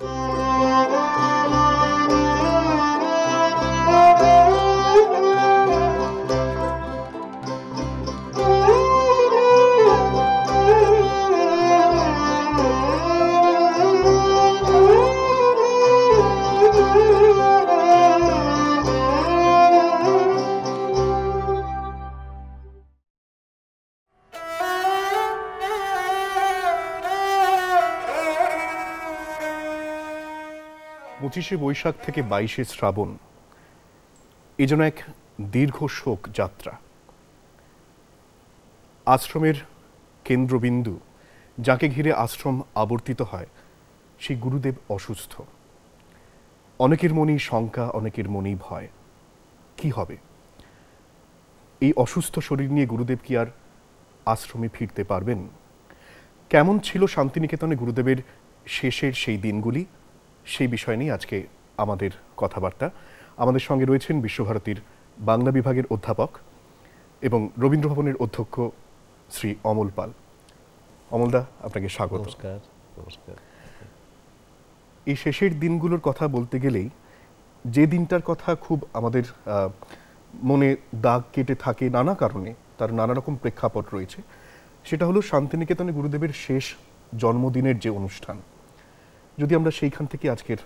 oh. পঁচিশে বৈশাখ থেকে বাইশে শ্রাবণ এ যেন এক দীর্ঘ শোক যাত্রা আশ্রমের কেন্দ্রবিন্দু যাকে ঘিরে আশ্রম আবর্তিত হয় সেই গুরুদেব অসুস্থ অনেকের মনেই শঙ্কা অনেকের মনেই ভয় কি হবে এই অসুস্থ শরীর নিয়ে গুরুদেব কি আর আশ্রমে ফিরতে পারবেন কেমন ছিল শান্তিনিকেতনে গুরুদেবের শেষের সেই দিনগুলি সেই বিষয় নিয়ে আজকে আমাদের কথাবার্তা আমাদের সঙ্গে রয়েছেন বিশ্বভারতীর বাংলা বিভাগের অধ্যাপক এবং রবীন্দ্র ভবনের অধ্যক্ষ শ্রী অমল পাল অমলদা আপনাকে স্বাগত নমস্কার এই শেষের দিনগুলোর কথা বলতে গেলেই যে দিনটার কথা খুব আমাদের মনে দাগ কেটে থাকে নানা কারণে তার নানা রকম প্রেক্ষাপট রয়েছে সেটা হলো শান্তিনিকেতনে গুরুদেবের শেষ জন্মদিনের যে অনুষ্ঠান যদি আমরা সেইখান থেকে আজকের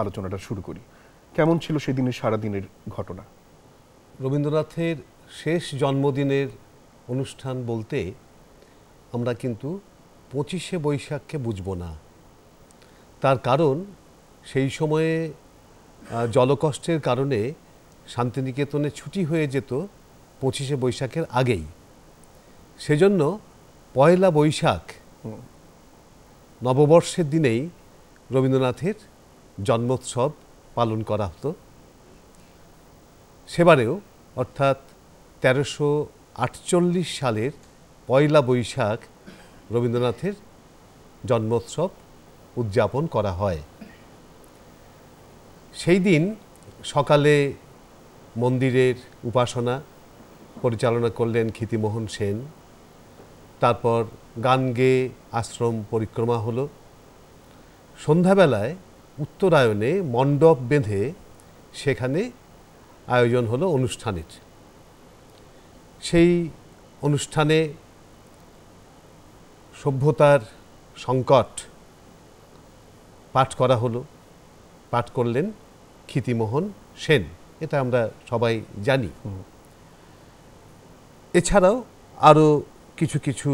আলোচনাটা শুরু করি কেমন ছিল সেদিনের সারাদিনের ঘটনা রবীন্দ্রনাথের শেষ জন্মদিনের অনুষ্ঠান বলতে আমরা কিন্তু পঁচিশে বৈশাখকে বুঝব না তার কারণ সেই সময়ে জলকষ্টের কারণে শান্তিনিকেতনে ছুটি হয়ে যেত পঁচিশে বৈশাখের আগেই সেজন্য পয়লা বৈশাখ নববর্ষের দিনেই রবীন্দ্রনাথের জন্মোৎসব পালন করা হতো সেবারেও অর্থাৎ তেরোশো আটচল্লিশ সালের পয়লা বৈশাখ রবীন্দ্রনাথের জন্মোৎসব উদযাপন করা হয় সেই দিন সকালে মন্দিরের উপাসনা পরিচালনা করলেন খিতিমোহন সেন তারপর গান গেয়ে আশ্রম পরিক্রমা হলো সন্ধ্যাবেলায় উত্তরায়ণে মণ্ডপ বেঁধে সেখানে আয়োজন হলো অনুষ্ঠানের সেই অনুষ্ঠানে সভ্যতার সংকট পাঠ করা হলো পাঠ করলেন ক্ষিতিমোহন সেন এটা আমরা সবাই জানি এছাড়াও আরও কিছু কিছু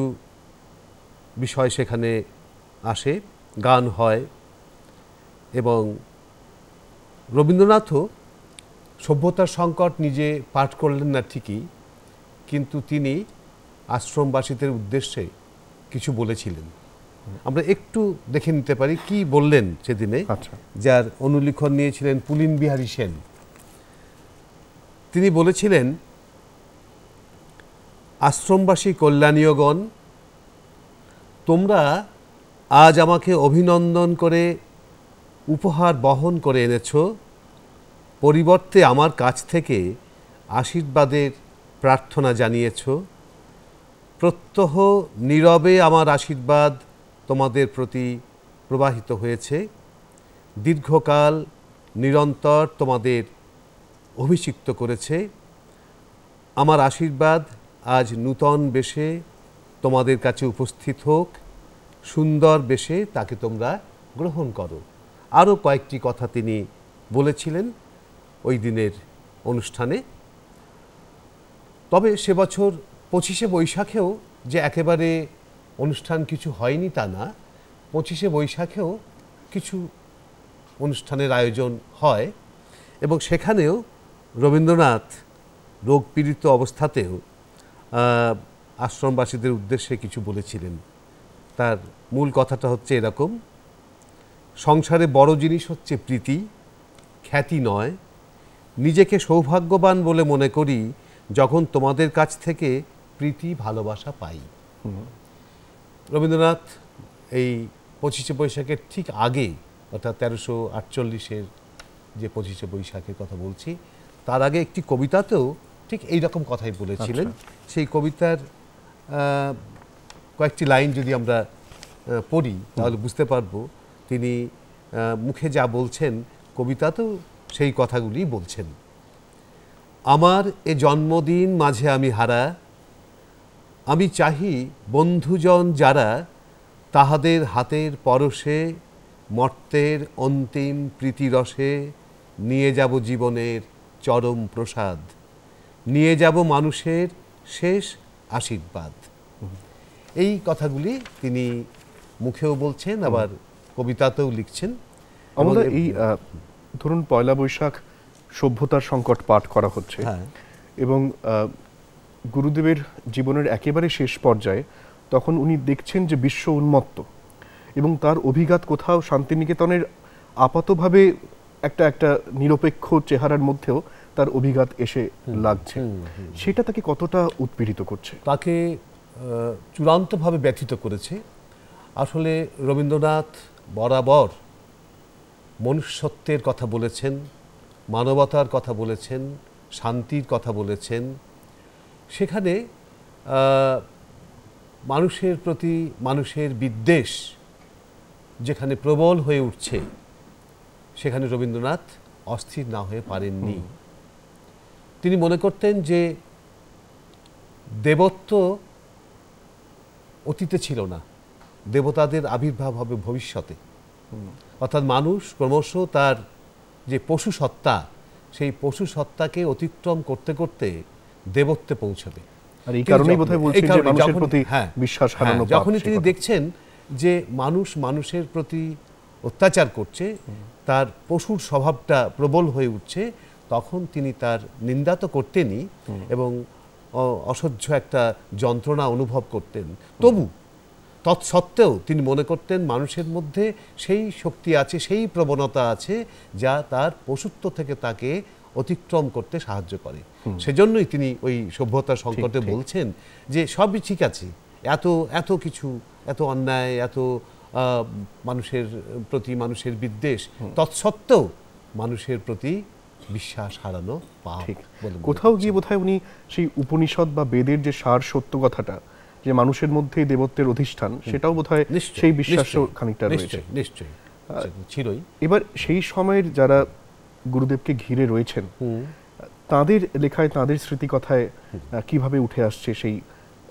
বিষয় সেখানে আসে গান হয় এবং রবীন্দ্রনাথও সভ্যতার সংকট নিজে পাঠ করলেন না ঠিকই কিন্তু তিনি আশ্রমবাসীদের উদ্দেশ্যে কিছু বলেছিলেন আমরা একটু দেখে নিতে পারি কি বললেন সেদিনে আচ্ছা। যার অনুলিখন নিয়েছিলেন পুলিন বিহারী সেন তিনি বলেছিলেন আশ্রমবাসী কল্যাণীয়গণ তোমরা আজ আমাকে অভিনন্দন করে উপহার বহন করে এনেছ পরিবর্তে আমার কাছ থেকে আশীর্বাদের প্রার্থনা জানিয়েছ প্রত্যহ নীরবে আমার আশীর্বাদ তোমাদের প্রতি প্রবাহিত হয়েছে দীর্ঘকাল নিরন্তর তোমাদের অভিষিক্ত করেছে আমার আশীর্বাদ আজ নূতন বেশে তোমাদের কাছে উপস্থিত হোক সুন্দর বেশে তাকে তোমরা গ্রহণ করো আরও কয়েকটি কথা তিনি বলেছিলেন ওই দিনের অনুষ্ঠানে তবে সে বছর পঁচিশে বৈশাখেও যে একেবারে অনুষ্ঠান কিছু হয়নি তা না পঁচিশে বৈশাখেও কিছু অনুষ্ঠানের আয়োজন হয় এবং সেখানেও রবীন্দ্রনাথ রোগপীড়িত অবস্থাতেও আশ্রমবাসীদের উদ্দেশ্যে কিছু বলেছিলেন তার মূল কথাটা হচ্ছে এরকম সংসারে বড় জিনিস হচ্ছে প্রীতি খ্যাতি নয় নিজেকে সৌভাগ্যবান বলে মনে করি যখন তোমাদের কাছ থেকে প্রীতি ভালোবাসা পাই রবীন্দ্রনাথ এই পঁচিশে বৈশাখের ঠিক আগে অর্থাৎ তেরোশো আটচল্লিশের যে পঁচিশে বৈশাখের কথা বলছি তার আগে একটি কবিতাতেও ঠিক এইরকম কথাই বলেছিলেন আচ্ছা। সেই কবিতার কয়েকটি লাইন যদি আমরা পড়ি তাহলে বুঝতে পারবো তিনি মুখে যা বলছেন কবিতা তো সেই কথাগুলি বলছেন আমার এ জন্মদিন মাঝে আমি হারা আমি চাহি বন্ধুজন যারা তাহাদের হাতের পরশে মর্তের অন্তিম প্রীতিরসে নিয়ে যাব জীবনের চরম প্রসাদ নিয়ে যাব মানুষের শেষ আশীর্বাদ এই কথাগুলি তিনি মুখেও বলছেন আবার কবিতাতেও লিখছেন আমাদের এই ধরুন পয়লা বৈশাখ সভ্যতার সংকট পাঠ করা হচ্ছে হ্যাঁ। এবং গুরুদেবের জীবনের একেবারে শেষ পর্যায়ে তখন উনি দেখছেন যে বিশ্ব উন্মত্ত এবং তার অভিঘাত কোথাও শান্তিনিকেতনের আপাতভাবে একটা একটা নিরপেক্ষ চেহারার মধ্যেও তার অভিঘাত এসে লাগছে সেটা তাকে কতটা উৎপীড়িত করছে তাকে চূড়ান্তভাবে ব্যথিত করেছে আসলে রবীন্দ্রনাথ বরাবর মনুষ্যত্বের কথা বলেছেন মানবতার কথা বলেছেন শান্তির কথা বলেছেন সেখানে মানুষের প্রতি মানুষের বিদ্বেষ যেখানে প্রবল হয়ে উঠছে সেখানে রবীন্দ্রনাথ অস্থির না হয়ে পারেননি তিনি মনে করতেন যে দেবত্ব অতীতে ছিল না দেবতাদের আবির্ভাব হবে ভবিষ্যতে অর্থাৎ মানুষ ক্রমশ তার যে পশু সত্তা সেই পশু সত্তাকে অতিক্রম করতে করতে দেবত্বে পৌঁছবে হ্যাঁ, বিশ্বাস হ্যাঁ, যখনই তিনি দেখছেন যে মানুষ মানুষের প্রতি অত্যাচার করছে তার পশুর স্বভাবটা প্রবল হয়ে উঠছে তখন তিনি তার নিন্দা তো করতেনই এবং অসহ্য একটা যন্ত্রণা অনুভব করতেন তবু তৎসত্ত্বেও তিনি মনে করতেন মানুষের মধ্যে সেই শক্তি আছে সেই প্রবণতা আছে যা তার পশুত্ব থেকে তাকে অতিক্রম করতে সাহায্য করে সেজন্যই তিনি ওই সভ্যতা সংকটে বলছেন যে সবই ঠিক আছে এত এত কিছু এত অন্যায় এত মানুষের প্রতি মানুষের বিদ্বেষ তৎসত্ত্বেও মানুষের প্রতি বিশ্বাস হারানো কোথাও গিয়ে বোধহয় উনি সেই উপনিষদ বা বেদের যে সার সত্য কথাটা যে মানুষের মধ্যেই দেবত্বের অধিষ্ঠান সেটাও বোধহয় সেই বিশ্বাস খানিকটা রয়েছে নিশ্চয়ই ছিলই এবার সেই সময়ের যারা গুরুদেবকে ঘিরে রয়েছেন তাদের লেখায় তাদের স্মৃতিকথায় কিভাবে উঠে আসছে সেই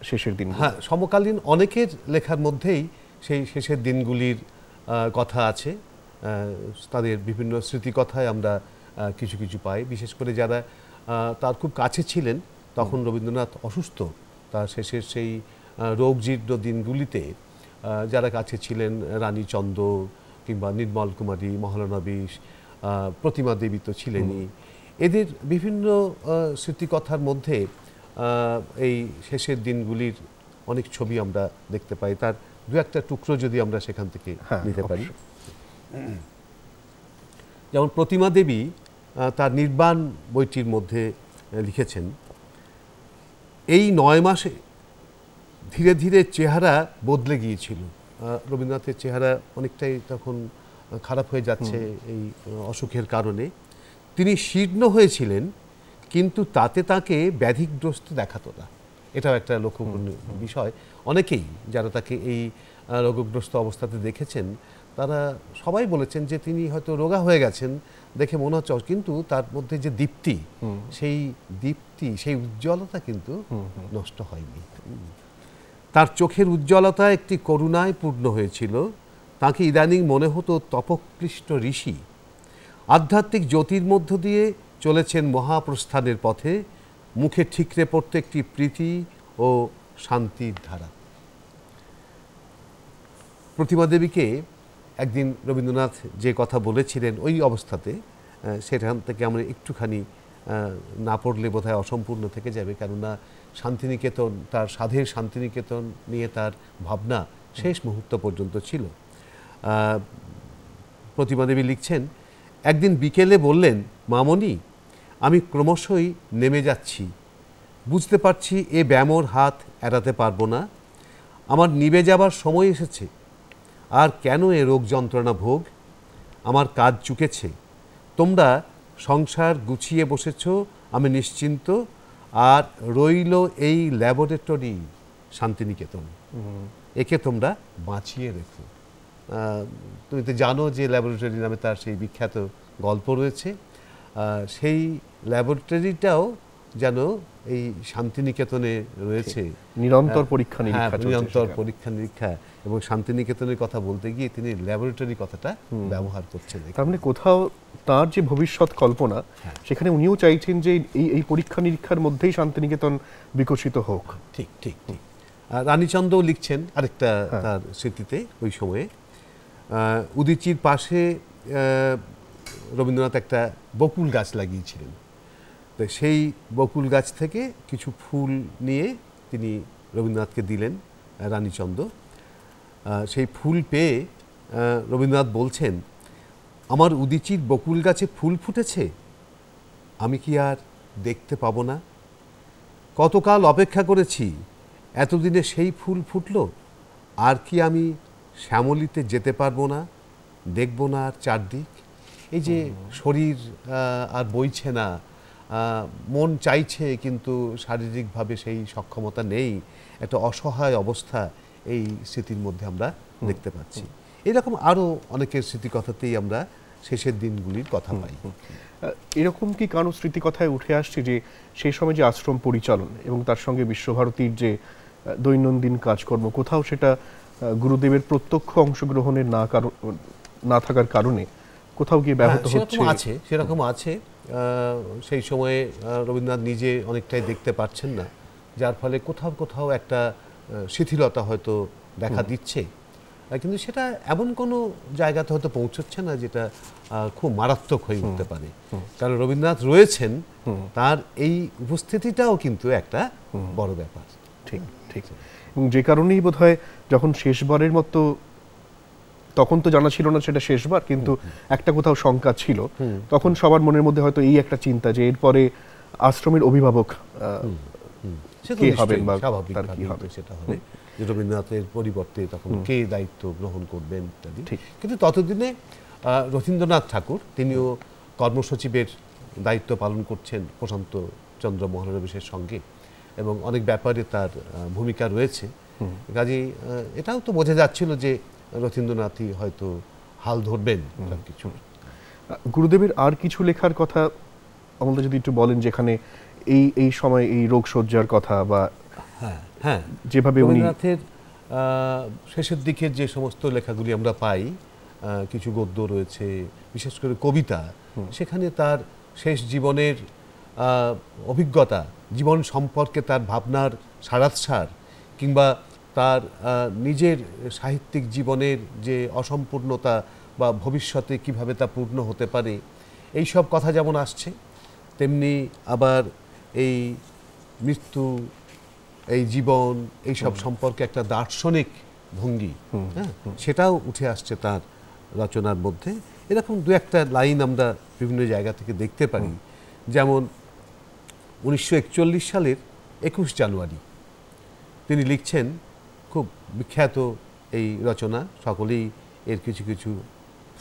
শেষের দিন হ্যাঁ সমকালীন অনেকের লেখার মধ্যেই সেই শেষের দিনগুলির কথা আছে তাদের বিভিন্ন স্মৃতিকথায় আমরা কিছু কিছু পাই বিশেষ করে যারা তার খুব কাছে ছিলেন তখন রবীন্দ্রনাথ অসুস্থ তার শেষের সেই রোগ জীর্ণ দিনগুলিতে যারা কাছে ছিলেন রানী চন্দ কিংবা নির্মল কুমারী মহালনবিশ প্রতিমা দেবী তো ছিলেনই এদের বিভিন্ন স্মৃতিকথার মধ্যে এই শেষের দিনগুলির অনেক ছবি আমরা দেখতে পাই তার দু একটা টুকরো যদি আমরা সেখান থেকে হ্যাঁ, নিতে পারি যেমন প্রতিমা দেবী তার নির্বাণ বইটির মধ্যে লিখেছেন এই নয় মাসে ধীরে ধীরে চেহারা বদলে গিয়েছিল রবীন্দ্রনাথের চেহারা অনেকটাই তখন খারাপ হয়ে যাচ্ছে এই অসুখের কারণে তিনি শীর্ণ হয়েছিলেন কিন্তু তাতে তাকে ব্যাধিগ্রস্ত দেখাতো না এটাও একটা লক্ষ্যপূর্ণ বিষয় অনেকেই যারা তাকে এই রোগগ্রস্ত অবস্থাতে দেখেছেন তারা সবাই বলেছেন যে তিনি হয়তো রোগা হয়ে গেছেন দেখে মনে হচ্ছে কিন্তু তার মধ্যে যে দীপ্তি সেই দীপ্তি সেই উজ্জ্বলতা কিন্তু নষ্ট হয়নি তার চোখের উজ্জ্বলতা একটি করুণায় পূর্ণ হয়েছিল তাকে ইদানিং মনে হতো তপকৃষ্ট ঋষি আধ্যাত্মিক জ্যোতির মধ্য দিয়ে চলেছেন মহাপ্রস্থানের পথে মুখে ঠিকরে পড়তে একটি প্রীতি ও শান্তির ধারা প্রতিমা দেবীকে একদিন রবীন্দ্রনাথ যে কথা বলেছিলেন ওই অবস্থাতে সেখান থেকে আমরা একটুখানি না পড়লে হয় অসম্পূর্ণ থেকে যাবে কেননা শান্তিনিকেতন তার স্বাধীন শান্তিনিকেতন নিয়ে তার ভাবনা শেষ মুহূর্ত পর্যন্ত ছিল প্রতিমা দেবী লিখছেন একদিন বিকেলে বললেন মামনি আমি ক্রমশই নেমে যাচ্ছি বুঝতে পারছি এ ব্যামোর হাত এড়াতে পারবো না আমার নিবে যাবার সময় এসেছে আর কেন এ রোগ যন্ত্রণা ভোগ আমার কাজ চুকেছে তোমরা সংসার গুছিয়ে বসেছ আমি নিশ্চিন্ত আর রইল এই ল্যাবরেটরি শান্তিনিকেতন একে তোমরা বাঁচিয়ে রেখো তুমি তো জানো যে ল্যাবরেটরি নামে তার সেই বিখ্যাত গল্প রয়েছে সেই ল্যাবরেটরিটাও যেন এই শান্তিনিকেতনে রয়েছে নিরন্তর হ্যাঁ, পরীক্ষা হ্যাঁ, নিরীক্ষা নিরন্তর পরীক্ষা নিরীক্ষা এবং শান্তিনিকেতনের কথা বলতে গিয়ে তিনি ল্যাবরেটরি কথাটা ব্যবহার করছেন তার মানে কোথাও তার যে ভবিষ্যৎ কল্পনা হ্যাঁ। সেখানে উনিও চাইছেন যে এই এই পরীক্ষা নিরীক্ষার মধ্যেই শান্তিনিকেতন বিকশিত হোক ঠিক ঠিক ঠিক রানীচন্দ্রও লিখছেন আরেকটা তার স্মৃতিতে ওই সময়ে উদিচির পাশে রবীন্দ্রনাথ একটা বকুল গাছ লাগিয়েছিলেন তো সেই বকুল গাছ থেকে কিছু ফুল নিয়ে তিনি রবীন্দ্রনাথকে দিলেন রানীচন্দ্র সেই ফুল পেয়ে রবীন্দ্রনাথ বলছেন আমার উদিচির বকুল গাছে ফুল ফুটেছে আমি কি আর দেখতে পাবো না কতকাল অপেক্ষা করেছি এতদিনে সেই ফুল ফুটল আর কি আমি শ্যামলিতে যেতে পারবো না দেখবো না আর চারদিক এই যে শরীর আর বইছে না মন চাইছে কিন্তু শারীরিকভাবে সেই সক্ষমতা নেই একটা অসহায় অবস্থা এই স্মৃতির মধ্যে আমরা দেখতে পাচ্ছি এরকম আরও অনেকের স্মৃতিকথাতেই আমরা শেষের দিনগুলির কথা পাই এরকম কি কারো স্মৃতিকথায় উঠে আসছে যে সেই সময় যে আশ্রম পরিচালন এবং তার সঙ্গে বিশ্বভারতীর যে দৈনন্দিন কাজকর্ম কোথাও সেটা গুরুদেবের প্রত্যক্ষ অংশগ্রহণের না কারণ না থাকার কারণে কোথাও গিয়ে হ্যাঁ, ব্যাহত হচ্ছে আছে সেরকম আছে সেই সময়ে রবীন্দ্রনাথ নিজে অনেকটাই দেখতে পাচ্ছেন না যার ফলে কোথাও কোথাও একটা শিথিলতা হয়তো দেখা দিচ্ছে কিন্তু সেটা এমন কোনো জায়গাতে হয়তো পৌঁছচ্ছে না যেটা খুব মারাত্মক হয়ে উঠতে পারে কারণ রবীন্দ্রনাথ রয়েছেন তার এই উপস্থিতিটাও কিন্তু একটা বড় ব্যাপার ঠিক ঠিক যে কারণেই বোধহয় যখন শেষবারের মতো তখন তো জানা ছিল না সেটা শেষবার কিন্তু একটা কোথাও শঙ্কা ছিল তখন সবার মনের মধ্যে হয়তো এই একটা চিন্তা যে এরপরে আশ্রমের অভিভাবক কে হবেন বা তার কি হবে সেটা হবে যে রবীন্দ্রনাথের পরিবর্তে তখন কে দায়িত্ব গ্রহণ করবেন ইত্যাদি কিন্তু ততদিনে রথীন্দ্রনাথ ঠাকুর তিনিও কর্মসচিবের দায়িত্ব পালন করছেন প্রশান্ত চন্দ্র মহারবিশের সঙ্গে এবং অনেক ব্যাপারে তার ভূমিকা রয়েছে কাজে এটাও তো বোঝা যাচ্ছিল যে রথীন্দ্রনাথই হয়তো হাল ধরবেন কিছু গুরুদেবের আর কিছু লেখার কথা আমাদের যদি একটু বলেন যেখানে এই এই সময় এই রোগসজ্জার কথা বা হ্যাঁ হ্যাঁ যেভাবে রবীন্দ্রনাথের শেষের দিকে যে সমস্ত লেখাগুলি আমরা পাই কিছু গদ্য রয়েছে বিশেষ করে কবিতা সেখানে তার শেষ জীবনের অভিজ্ঞতা জীবন সম্পর্কে তার ভাবনার সারাৎসার কিংবা তার নিজের সাহিত্যিক জীবনের যে অসম্পূর্ণতা বা ভবিষ্যতে কিভাবে তা পূর্ণ হতে পারে এই সব কথা যেমন আসছে তেমনি আবার এই মৃত্যু এই জীবন এই সব সম্পর্কে একটা দার্শনিক ভঙ্গি হ্যাঁ সেটাও উঠে আসছে তার রচনার মধ্যে এরকম দু একটা লাইন আমরা বিভিন্ন জায়গা থেকে দেখতে পারি যেমন উনিশশো সালের একুশ জানুয়ারি তিনি লিখছেন খুব বিখ্যাত এই রচনা সকলেই এর কিছু কিছু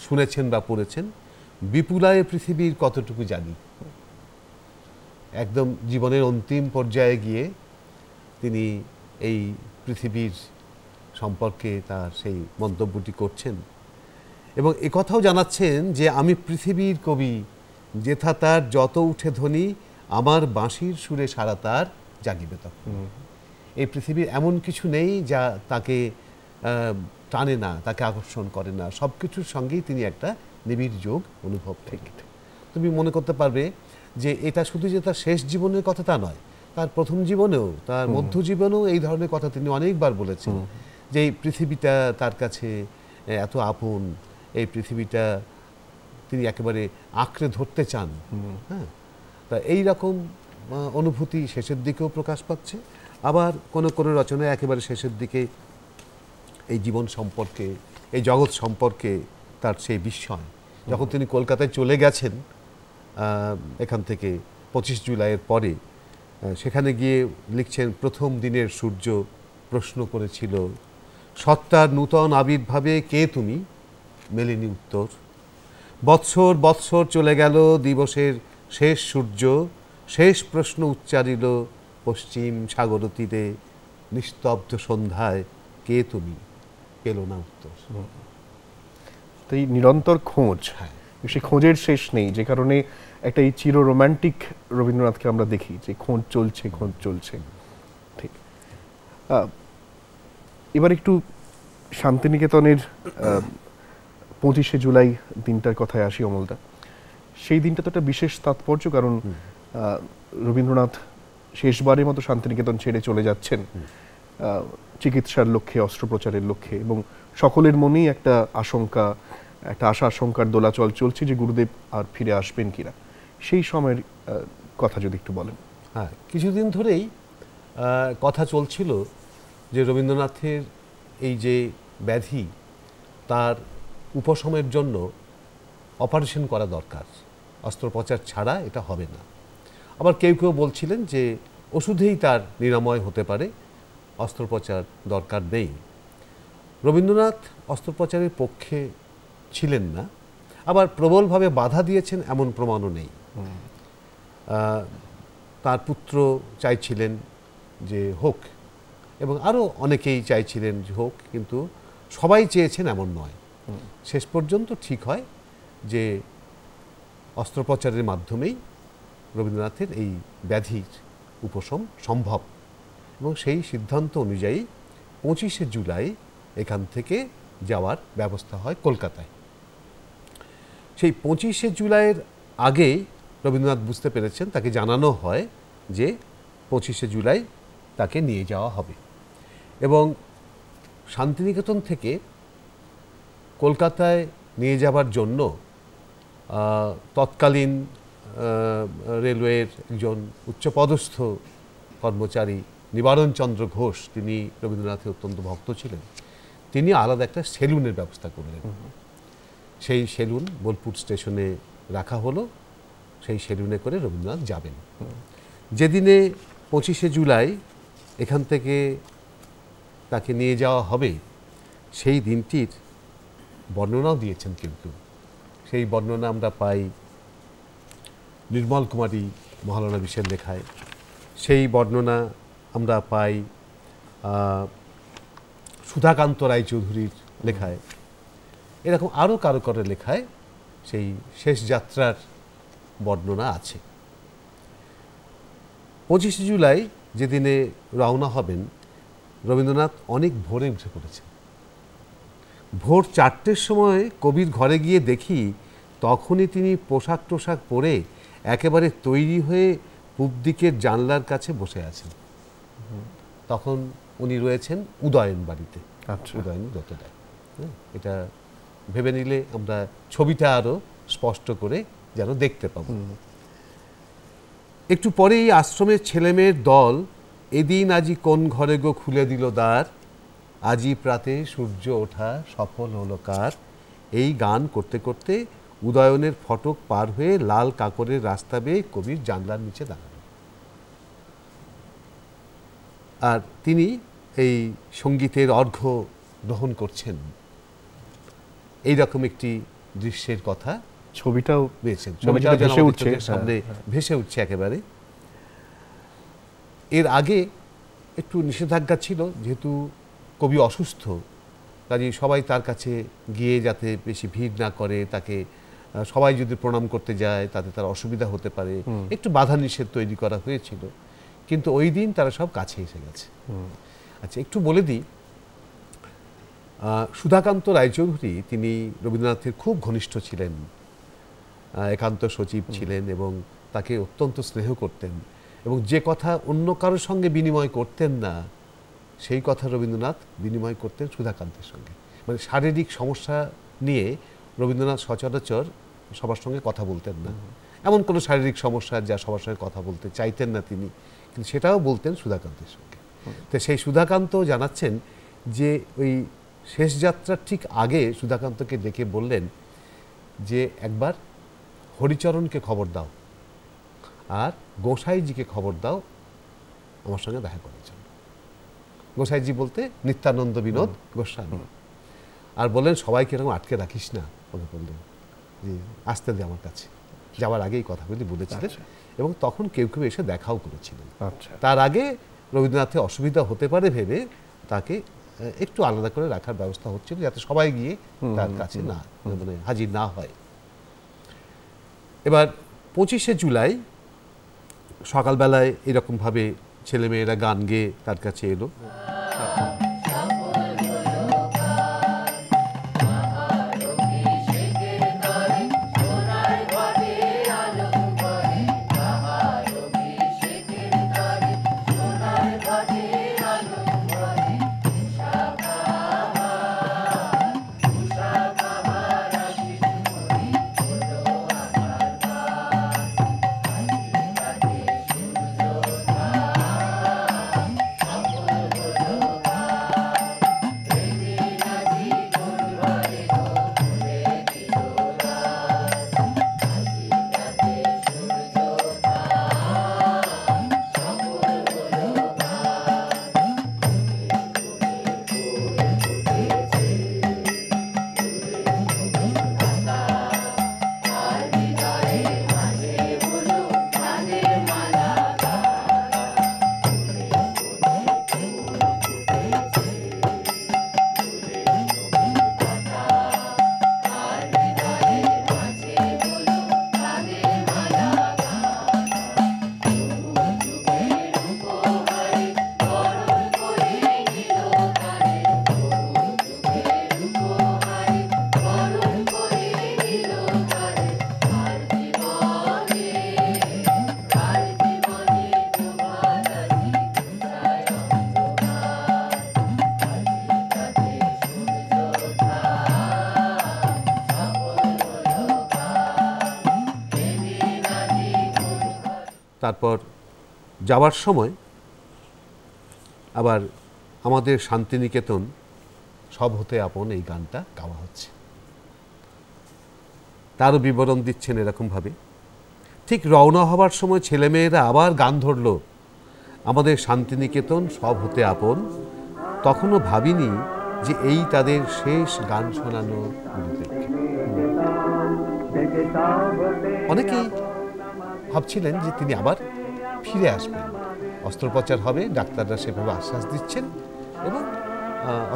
শুনেছেন বা পড়েছেন বিপুলায় পৃথিবীর কতটুকু জানি একদম জীবনের অন্তিম পর্যায়ে গিয়ে তিনি এই পৃথিবীর সম্পর্কে তার সেই মন্তব্যটি করছেন এবং কথাও জানাচ্ছেন যে আমি পৃথিবীর কবি যেথা তার যত উঠে ধ্বনি আমার বাঁশির সুরে সারা তার জাগিবে তখন এই পৃথিবীর এমন কিছু নেই যা তাকে টানে না তাকে আকর্ষণ করে না সব কিছুর সঙ্গেই তিনি একটা নিবিড় যোগ অনুভব থেকে তুমি মনে করতে পারবে যে এটা শুধু যে তার শেষ জীবনের কথা তা নয় তার প্রথম জীবনেও তার মধ্য জীবনেও এই ধরনের কথা তিনি অনেকবার বলেছেন যে এই পৃথিবীটা তার কাছে এত আপন এই পৃথিবীটা তিনি একেবারে আঁকড়ে ধরতে চান হ্যাঁ তা এই রকম অনুভূতি শেষের দিকেও প্রকাশ পাচ্ছে আবার কোনো কোনো রচনায় একেবারে শেষের দিকে এই জীবন সম্পর্কে এই জগৎ সম্পর্কে তার সেই বিস্ময় যখন তিনি কলকাতায় চলে গেছেন এখান থেকে পঁচিশ জুলাইয়ের পরে সেখানে গিয়ে লিখছেন প্রথম দিনের সূর্য প্রশ্ন করেছিল সত্তার নূতন আবির্ভাবে কে তুমি মেলেনি উত্তর বৎসর বৎসর চলে গেল দিবসের শেষ সূর্য শেষ প্রশ্ন উচ্চারিল পশ্চিম সাগর তীরে নিস্তব্ধ সন্ধ্যায় কে তুমি পেল না উত্তর তো এই নিরন্তর খোঁজ হ্যাঁ। সেই খোঁজের শেষ নেই যে কারণে একটা এই চির রোম্যান্টিক রবীন্দ্রনাথকে আমরা দেখি যে খোঁজ চলছে খোঁজ চলছে ঠিক এবার একটু শান্তিনিকেতনের পঁচিশে জুলাই দিনটার কথায় আসি অমলদা সেই দিনটা তো একটা বিশেষ তাৎপর্য কারণ রবীন্দ্রনাথ শেষবারের মতো শান্তিনিকেতন ছেড়ে চলে যাচ্ছেন চিকিৎসার লক্ষ্যে অস্ত্রোপচারের লক্ষ্যে এবং সকলের মনেই একটা আশঙ্কা একটা আশা আশঙ্কার দোলাচল চলছে যে গুরুদেব আর ফিরে আসবেন কিনা সেই সময়ের কথা যদি একটু বলেন হ্যাঁ কিছুদিন ধরেই কথা চলছিল যে রবীন্দ্রনাথের এই যে ব্যাধি তার উপশমের জন্য অপারেশন করা দরকার অস্ত্রোপচার ছাড়া এটা হবে না আবার কেউ কেউ বলছিলেন যে ওষুধেই তার নিরাময় হতে পারে অস্ত্রোপচার দরকার নেই রবীন্দ্রনাথ অস্ত্রোপচারের পক্ষে ছিলেন না আবার প্রবলভাবে বাধা দিয়েছেন এমন প্রমাণও নেই তার পুত্র চাইছিলেন যে হোক এবং আরও অনেকেই চাইছিলেন যে হোক কিন্তু সবাই চেয়েছেন এমন নয় শেষ পর্যন্ত ঠিক হয় যে অস্ত্রোপচারের মাধ্যমেই রবীন্দ্রনাথের এই ব্যাধির উপশম সম্ভব এবং সেই সিদ্ধান্ত অনুযায়ী পঁচিশে জুলাই এখান থেকে যাওয়ার ব্যবস্থা হয় কলকাতায় সেই পঁচিশে জুলাইয়ের আগে রবীন্দ্রনাথ বুঝতে পেরেছেন তাকে জানানো হয় যে পঁচিশে জুলাই তাকে নিয়ে যাওয়া হবে এবং শান্তিনিকেতন থেকে কলকাতায় নিয়ে যাবার জন্য তৎকালীন রেলওয়ের একজন উচ্চপদস্থ কর্মচারী নিবারণ চন্দ্র ঘোষ তিনি রবীন্দ্রনাথের অত্যন্ত ভক্ত ছিলেন তিনি আলাদা একটা সেলুনের ব্যবস্থা করলেন সেই সেলুন বোলপুর স্টেশনে রাখা হলো সেই সেলুনে করে রবীন্দ্রনাথ যাবেন যেদিনে পঁচিশে জুলাই এখান থেকে তাকে নিয়ে যাওয়া হবে সেই দিনটির বর্ণনাও দিয়েছেন কিন্তু সেই বর্ণনা আমরা পাই নির্মল কুমারী মহালানা বিশের লেখায় সেই বর্ণনা আমরা পাই সুধাকান্ত রায়চৌধুরীর লেখায় এরকম আরও কারো কারো লেখায় সেই শেষ যাত্রার বর্ণনা আছে পঁচিশে জুলাই যেদিনে রওনা হবেন রবীন্দ্রনাথ অনেক ভোরে উঠে পড়েছেন ভোর চারটের সময় কবির ঘরে গিয়ে দেখি তখনই তিনি পোশাক টোশাক পরে একেবারে তৈরি হয়ে পূব দিকের জানলার কাছে বসে আছেন তখন উনি রয়েছেন উদয়ন বাড়িতে আচ্ছা। উদয়ন দত্তদায় হ্যাঁ, এটা ভেবে নিলে আমরা ছবিটা আরও স্পষ্ট করে যেন দেখতে পাব একটু পরে এই আশ্রমের ছেলেমেয়ের দল এদিন আজি কোন ঘরে গো খুলে দিল দ্বার আজি প্রাতে সূর্য ওঠা সফল হলো কার এই গান করতে করতে উদয়নের ফটক পার হয়ে লাল কাকরের রাস্তা বেয়ে কবির জানলার নিচে দাঁড়ান আর তিনি এই সঙ্গীতের অর্ঘ্য গ্রহণ করছেন এইরকম একটি দৃশ্যের কথা ছবিটাও পেয়েছেন ভেসে উঠছে সামনে হ্যাঁ, হ্যাঁ। ভেসে উঠছে একেবারে এর আগে একটু নিষেধাজ্ঞা ছিল যেহেতু কবি অসুস্থ কাজে সবাই তার কাছে গিয়ে যাতে বেশি ভিড় না করে তাকে সবাই যদি প্রণাম করতে যায় তাতে তার অসুবিধা হতে পারে একটু বাধা নিষেধ তৈরি করা হয়েছিল কিন্তু ওই দিন তারা সব কাছে এসে গেছে আচ্ছা একটু বলে দিই সুধাকান্ত রায়চৌধুরী তিনি রবীন্দ্রনাথের খুব ঘনিষ্ঠ ছিলেন একান্ত সচিব ছিলেন এবং তাকে অত্যন্ত স্নেহ করতেন এবং যে কথা অন্য কারোর সঙ্গে বিনিময় করতেন না সেই কথা রবীন্দ্রনাথ বিনিময় করতেন সুধাকান্তের সঙ্গে মানে শারীরিক সমস্যা নিয়ে রবীন্দ্রনাথ সচরাচর সবার সঙ্গে কথা বলতেন না এমন কোনো শারীরিক সমস্যা যা সবার সঙ্গে কথা বলতে চাইতেন না তিনি কিন্তু সেটাও বলতেন সুধাকান্তের সঙ্গে তো সেই সুধাকান্ত জানাচ্ছেন যে ওই শেষ যাত্রার ঠিক আগে সুধাকান্তকে ডেকে বললেন যে একবার হরিচরণকে খবর দাও আর গোসাইজিকে খবর দাও আমার সঙ্গে দেখা করার জন্য গোসাইজি বলতে নিত্যানন্দ বিনোদ গোস্বামী আর বললেন সবাইকে এরকম আটকে রাখিস না ওকে বললেন আসতে আমার কাছে যাওয়ার আগে এই কথাগুলি বলেছিলেন আচ্ছা। এবং তখন কেউ কেউ এসে দেখাও করেছিলেন আচ্ছা। তার আগে রবীন্দ্রনাথে অসুবিধা হতে পারে ভেবে তাকে একটু আলাদা করে রাখার ব্যবস্থা হচ্ছিল যাতে সবাই গিয়ে তার কাছে না মানে হাজির না হয় এবার পঁচিশে জুলাই সকালবেলায় এরকমভাবে ছেলেমেয়েরা গান গেয়ে তার কাছে এলো তারপর যাওয়ার সময় আবার আমাদের শান্তিনিকেতন সব হতে আপন এই গানটা গাওয়া হচ্ছে তারও বিবরণ দিচ্ছেন এরকমভাবে ঠিক রওনা হবার সময় ছেলেমেয়েরা আবার গান ধরল আমাদের শান্তিনিকেতন সব হতে আপন তখনও ভাবিনি যে এই তাদের শেষ গান শোনানো অনেকেই ভাবছিলেন যে তিনি আবার ফিরে আসবেন অস্ত্রোপচার হবে ডাক্তাররা সেভাবে আশ্বাস দিচ্ছেন এবং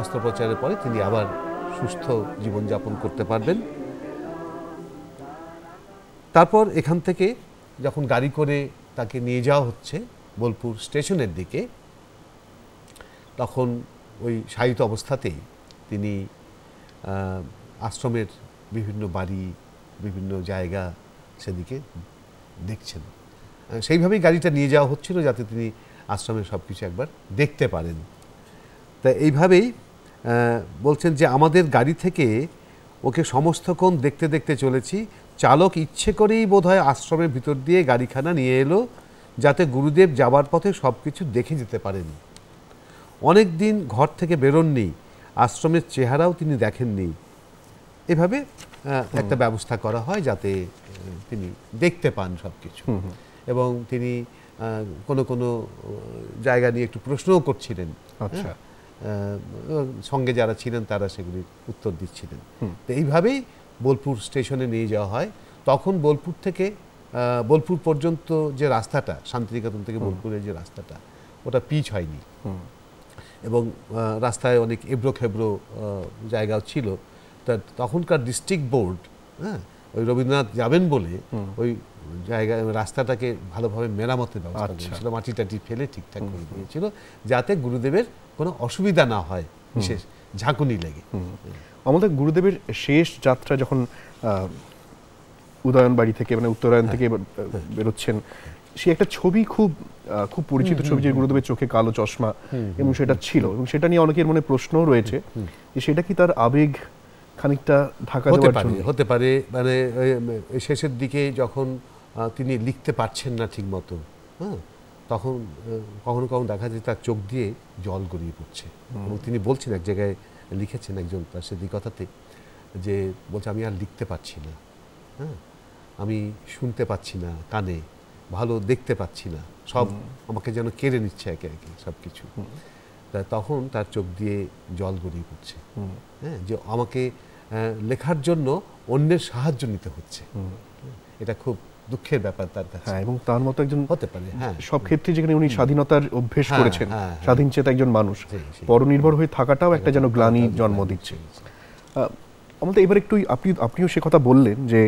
অস্ত্রোপচারের পরে তিনি আবার সুস্থ জীবনযাপন করতে পারবেন তারপর এখান থেকে যখন গাড়ি করে তাকে নিয়ে যাওয়া হচ্ছে বোলপুর স্টেশনের দিকে তখন ওই সাহিত্য অবস্থাতেই তিনি আশ্রমের বিভিন্ন বাড়ি বিভিন্ন জায়গা সেদিকে দেখছেন সেইভাবেই গাড়িটা নিয়ে যাওয়া হচ্ছিল যাতে তিনি আশ্রমের সব কিছু একবার দেখতে পারেন তা এইভাবেই বলছেন যে আমাদের গাড়ি থেকে ওকে সমস্তক্ষণ দেখতে দেখতে চলেছি চালক ইচ্ছে করেই বোধহয় আশ্রমের ভিতর দিয়ে গাড়িখানা নিয়ে এলো যাতে গুরুদেব যাবার পথে সব কিছু দেখে যেতে পারেন অনেক দিন ঘর থেকে বেরোননি আশ্রমের চেহারাও তিনি দেখেননি এভাবে একটা ব্যবস্থা করা হয় যাতে তিনি দেখতে পান সব কিছু এবং তিনি কোনো কোনো জায়গা নিয়ে একটু প্রশ্নও করছিলেন আচ্ছা। হ্যাঁ? সঙ্গে যারা ছিলেন তারা সেগুলির উত্তর দিচ্ছিলেন তো এইভাবেই বোলপুর স্টেশনে নিয়ে যাওয়া হয় তখন বোলপুর থেকে বোলপুর পর্যন্ত যে রাস্তাটা শান্তিনিকেতন থেকে বোলপুরের যে রাস্তাটা ওটা পিচ হয়নি এবং রাস্তায় অনেক এবড়ো খেবড়ো জায়গাও ছিল তা তখনকার ডিস্ট্রিক্ট বোর্ড হ্যাঁ ওই রবীন্দ্রনাথ যাবেন বলে ওই জায়গা রাস্তাটাকে ভালোভাবে মেরামতের ব্যবস্থা আচ্ছা। করেছিল মাটি টাটি ফেলে ঠিকঠাক করে দিয়েছিল যাতে গুরুদেবের কোনো অসুবিধা না হয় বিশেষ ঝাঁকুনি লেগে আমাদের গুরুদেবের শেষ যাত্রা যখন উদয়ন বাড়ি থেকে মানে উত্তরায়ণ হ্যাঁ। থেকে বেরোচ্ছেন সে একটা ছবি খুব খুব পরিচিত ছবি যে গুরুদেবের চোখে কালো চশমা এবং সেটা ছিল এবং সেটা নিয়ে অনেকের মনে প্রশ্নও রয়েছে যে সেটা কি তার আবেগ খানিকটা ঢাকা হতে পারে হতে পারে মানে শেষের দিকে যখন তিনি লিখতে পারছেন না ঠিক মতো হ্যাঁ তখন কখনো কখনো দেখা যায় তার চোখ দিয়ে জল গড়িয়ে পড়ছে এবং তিনি বলছেন এক জায়গায় লিখেছেন একজন তার সেদিক কথাতে যে বলছে আমি আর লিখতে পারছি না হ্যাঁ আমি শুনতে পাচ্ছি না কানে ভালো দেখতে পাচ্ছি না সব আমাকে যেন কেড়ে নিচ্ছে একে একে সব কিছু তখন তার চোখ দিয়ে জল গড়িয়ে পড়ছে হ্যাঁ যে আমাকে হ্যাঁ, লেখার জন্য অন্যের সাহায্য নিতে হচ্ছে এটা খুব দুঃখের ব্যাপার তার কাছে হ্যাঁ এবং তার মতো একজন হতে পারে হ্যাঁ সব ক্ষেত্রে যেখানে উনি স্বাধীনতার অভ্যেস হ্যাঁ, করেছেন হ্যাঁ, স্বাধীন চেতা একজন মানুষ পরনির্ভর হয়ে থাকাটাও একটা যেন গ্লানি জন্ম দিচ্ছে আমাদের এবার একটু আপনি আপনিও সে কথা বললেন যে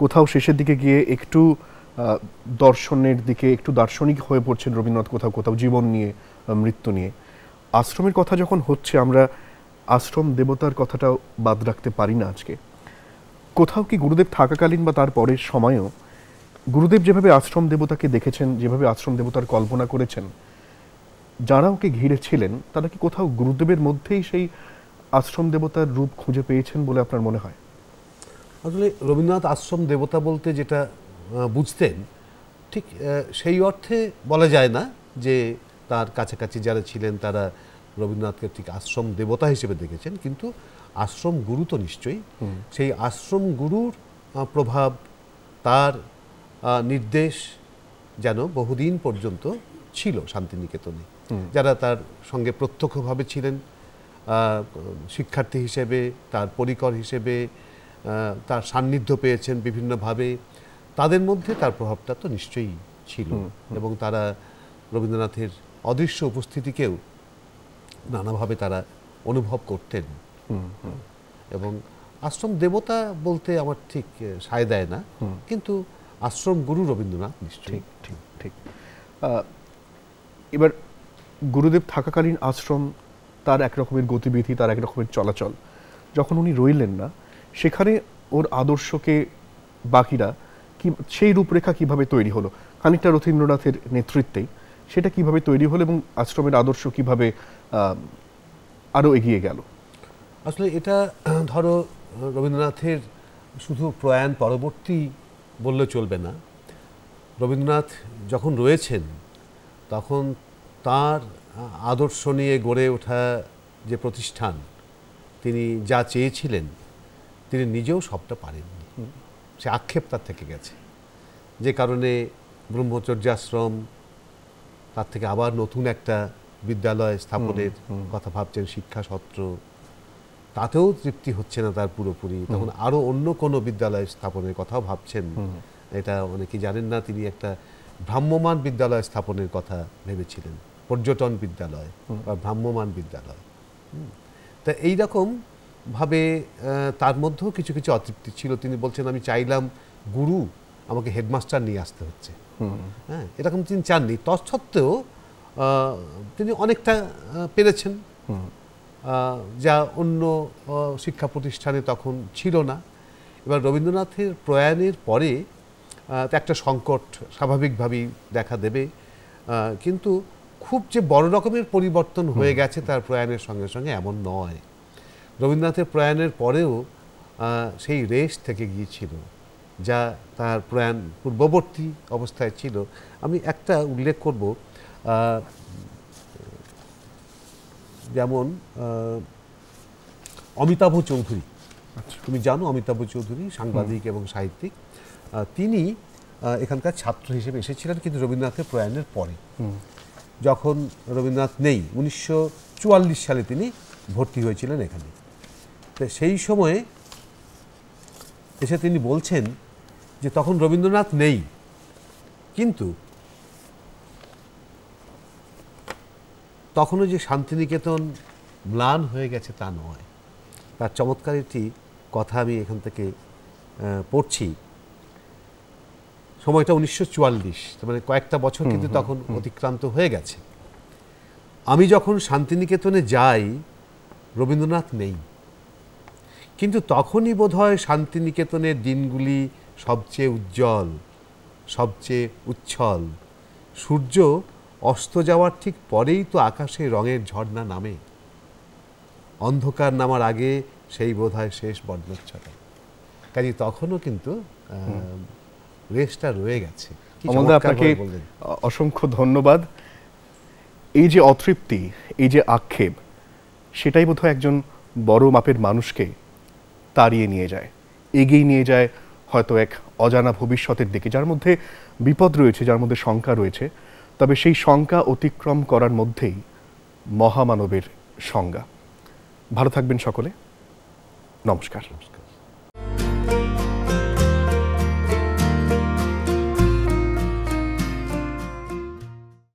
কোথাও শেষের দিকে গিয়ে একটু দর্শনের দিকে একটু দার্শনিক হয়ে পড়ছেন রবীন্দ্রনাথ কোথাও কোথাও জীবন নিয়ে মৃত্যু নিয়ে আশ্রমের কথা যখন হচ্ছে আমরা আশ্রম দেবতার কথাটাও বাদ রাখতে পারি না আজকে কোথাও কি গুরুদেব থাকাকালীন বা তার পরের সময়েও গুরুদেব যেভাবে আশ্রম দেবতাকে দেখেছেন যেভাবে আশ্রম দেবতার কল্পনা করেছেন যারা ওকে ঘিরে ছিলেন তারা কি কোথাও গুরুদেবের মধ্যেই সেই আশ্রম দেবতার রূপ খুঁজে পেয়েছেন বলে আপনার মনে হয় আসলে রবীন্দ্রনাথ আশ্রম দেবতা বলতে যেটা বুঝতেন ঠিক সেই অর্থে বলা যায় না যে তার কাছাকাছি যারা ছিলেন তারা রবীন্দ্রনাথকে ঠিক আশ্রম দেবতা হিসেবে দেখেছেন কিন্তু আশ্রম গুরু তো নিশ্চয়ই সেই আশ্রম গুরুর প্রভাব তার নির্দেশ যেন বহুদিন পর্যন্ত ছিল শান্তিনিকেতনে যারা তার সঙ্গে প্রত্যক্ষভাবে ছিলেন শিক্ষার্থী হিসেবে তার পরিকর হিসেবে তার সান্নিধ্য পেয়েছেন বিভিন্নভাবে তাদের মধ্যে তার প্রভাবটা তো নিশ্চয়ই ছিল এবং তারা রবীন্দ্রনাথের অদৃশ্য উপস্থিতিকেও নানাভাবে তারা অনুভব করতেন এবং আশ্রম দেবতা বলতে আমার ঠিক সায় দেয় না কিন্তু আশ্রম গুরু রবীন্দ্রনাথ নিশ্চয়ই ঠিক ঠিক ঠিক এবার গুরুদেব থাকাকালীন আশ্রম তার একরকমের গতিবিধি তার একরকমের চলাচল যখন উনি রইলেন না সেখানে ওর আদর্শকে বাকিরা কি সেই রূপরেখা কিভাবে তৈরি হলো খানিকটা রথীন্দ্রনাথের নেতৃত্বেই সেটা কিভাবে তৈরি হলো এবং আশ্রমের আদর্শ কিভাবে আরও এগিয়ে গেল আসলে এটা ধরো রবীন্দ্রনাথের শুধু প্রয়াণ পরবর্তী বললে চলবে না রবীন্দ্রনাথ যখন রয়েছেন তখন তার আদর্শ নিয়ে গড়ে ওঠা যে প্রতিষ্ঠান তিনি যা চেয়েছিলেন তিনি নিজেও সবটা পারেননি সে আক্ষেপ তার থেকে গেছে যে কারণে ব্রহ্মচর্যাশ্রম তার থেকে আবার নতুন একটা বিদ্যালয় স্থাপনের কথা ভাবছেন শিক্ষা সত্র তাতেও তৃপ্তি হচ্ছে না তার পুরোপুরি তখন আরও অন্য কোনো বিদ্যালয় স্থাপনের কথাও ভাবছেন এটা অনেকে জানেন না তিনি একটা ভ্রাম্যমান বিদ্যালয় স্থাপনের কথা ভেবেছিলেন পর্যটন বিদ্যালয় বা ভ্রাম্যমান বিদ্যালয় তা এইরকম ভাবে তার মধ্যেও কিছু কিছু অতৃপ্তি ছিল তিনি বলছেন আমি চাইলাম গুরু আমাকে হেডমাস্টার নিয়ে আসতে হচ্ছে হ্যাঁ এরকম তিনি চাননি তৎসত্ত্বেও তিনি অনেকটা পেরেছেন যা অন্য শিক্ষা প্রতিষ্ঠানে তখন ছিল না এবার রবীন্দ্রনাথের প্রয়াণের পরে একটা সংকট স্বাভাবিকভাবেই দেখা দেবে কিন্তু খুব যে বড় রকমের পরিবর্তন হয়ে গেছে তার প্রয়াণের সঙ্গে সঙ্গে এমন নয় রবীন্দ্রনাথের প্রয়াণের পরেও সেই রেশ থেকে গিয়েছিল যা তার প্রয়াণ পূর্ববর্তী অবস্থায় ছিল আমি একটা উল্লেখ করব যেমন অমিতাভ চৌধুরী আচ্ছা। তুমি জানো অমিতাভ চৌধুরী সাংবাদিক এবং সাহিত্যিক তিনি এখানকার ছাত্র হিসেবে এসেছিলেন কিন্তু রবীন্দ্রনাথের প্রয়াণের পরে যখন রবীন্দ্রনাথ নেই উনিশশো সালে তিনি ভর্তি হয়েছিলেন এখানে তো সেই সময়ে এসে তিনি বলছেন যে তখন রবীন্দ্রনাথ নেই কিন্তু তখনও যে শান্তিনিকেতন ম্লান হয়ে গেছে তা নয় তার চমৎকার একটি কথা আমি এখান থেকে পড়ছি সময়টা উনিশশো চুয়াল্লিশ মানে কয়েকটা বছর কিন্তু তখন অতিক্রান্ত হয়ে গেছে আমি যখন শান্তিনিকেতনে যাই রবীন্দ্রনাথ নেই কিন্তু তখনই বোধহয় শান্তিনিকেতনের দিনগুলি সবচেয়ে উজ্জ্বল সবচেয়ে উচ্ছল সূর্য অস্ত যাওয়ার ঠিক পরেই তো আকাশে রঙের ঝর্ণা নামে অন্ধকার নামার আগে সেই বোধ হয় শেষ বর্ণচ্ছটা কাজে তখনও কিন্তু রেসটা রয়ে গেছে আপনাকে অসংখ্য ধন্যবাদ এই যে অতৃপ্তি এই যে আক্ষেপ সেটাই বোধহয় একজন বড় মাপের মানুষকে তাড়িয়ে নিয়ে যায় এগিয়ে নিয়ে যায় হয়তো এক অজানা ভবিষ্যতের দিকে যার মধ্যে বিপদ রয়েছে যার মধ্যে শঙ্কা রয়েছে তবে সেই শঙ্কা অতিক্রম করার মধ্যেই মহামানবের সংজ্ঞা ভালো থাকবেন সকলে নমস্কার